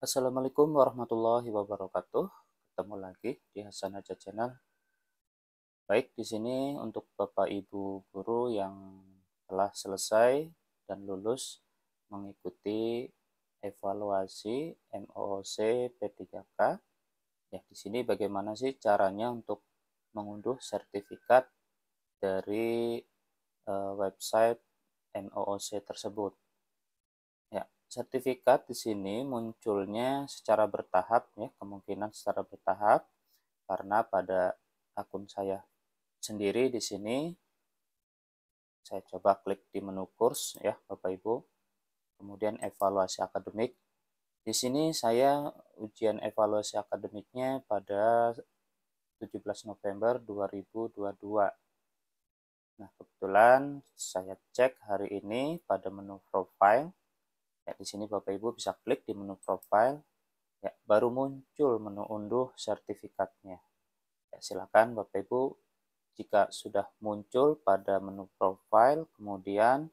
Assalamualaikum warahmatullahi wabarakatuh. Ketemu lagi di Hasan Aja Channel. Baik, di sini untuk Bapak Ibu guru yang telah selesai dan lulus mengikuti evaluasi MOOC P3K. Ya, di sini bagaimana sih caranya untuk mengunduh sertifikat dari eh, website MOOC tersebut sertifikat di sini munculnya secara bertahap ya, kemungkinan secara bertahap karena pada akun saya sendiri di sini saya coba klik di menu kurs ya Bapak Ibu. Kemudian evaluasi akademik. Di sini saya ujian evaluasi akademiknya pada 17 November 2022. Nah, kebetulan saya cek hari ini pada menu profile Ya, di sini Bapak Ibu bisa klik di menu profile, ya, baru muncul menu unduh sertifikatnya. Ya, silakan Bapak Ibu jika sudah muncul pada menu profile, kemudian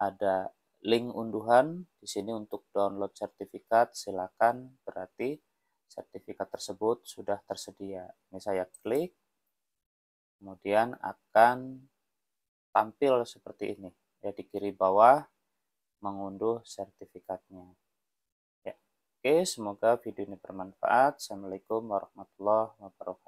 ada link unduhan di sini untuk download sertifikat, silakan berarti sertifikat tersebut sudah tersedia. Ini saya klik, kemudian akan tampil seperti ini. Ya, di kiri bawah mengunduh sertifikatnya. Ya. Oke, semoga video ini bermanfaat. Assalamualaikum warahmatullahi wabarakatuh.